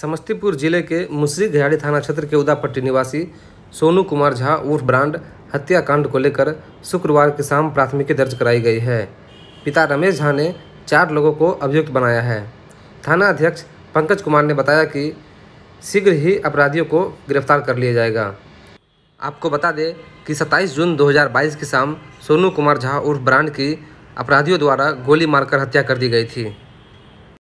समस्तीपुर जिले के मुसरी घयाड़ी थाना क्षेत्र के उदापट्टी निवासी सोनू कुमार झा उर्फ ब्रांड हत्याकांड को लेकर शुक्रवार की शाम प्राथमिकी दर्ज कराई गई है पिता रमेश झा ने चार लोगों को अभियुक्त बनाया है थाना अध्यक्ष पंकज कुमार ने बताया कि शीघ्र ही अपराधियों को गिरफ्तार कर लिया जाएगा आपको बता दें कि 27 जून 2022 की शाम सोनू कुमार झा उर्फ ब्रांड की अपराधियों द्वारा गोली मारकर हत्या कर दी गई थी